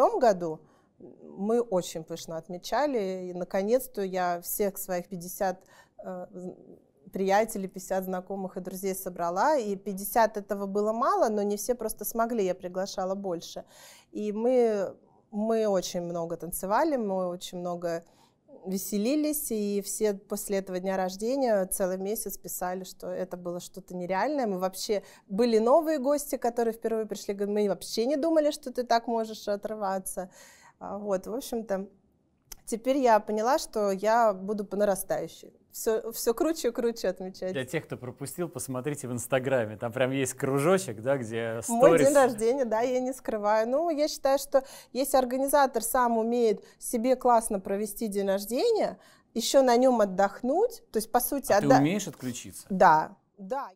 том году мы очень пышно отмечали. И, наконец-то, я всех своих 50 э, приятелей, 50 знакомых и друзей собрала. И 50 этого было мало, но не все просто смогли, я приглашала больше. И мы, мы очень много танцевали, мы очень много веселились, и все после этого дня рождения целый месяц писали, что это было что-то нереальное. Мы вообще были новые гости, которые впервые пришли, мы вообще не думали, что ты так можешь отрываться. А вот, в общем-то, теперь я поняла, что я буду по нарастающей. Все, все круче и круче отмечать. Для тех, кто пропустил, посмотрите в Инстаграме. Там прям есть кружочек, да, где сторис. Мой день рождения, да, я не скрываю. Ну, я считаю, что если организатор сам умеет себе классно провести день рождения, еще на нем отдохнуть, то есть, по сути... А отда... ты умеешь отключиться? Да, да.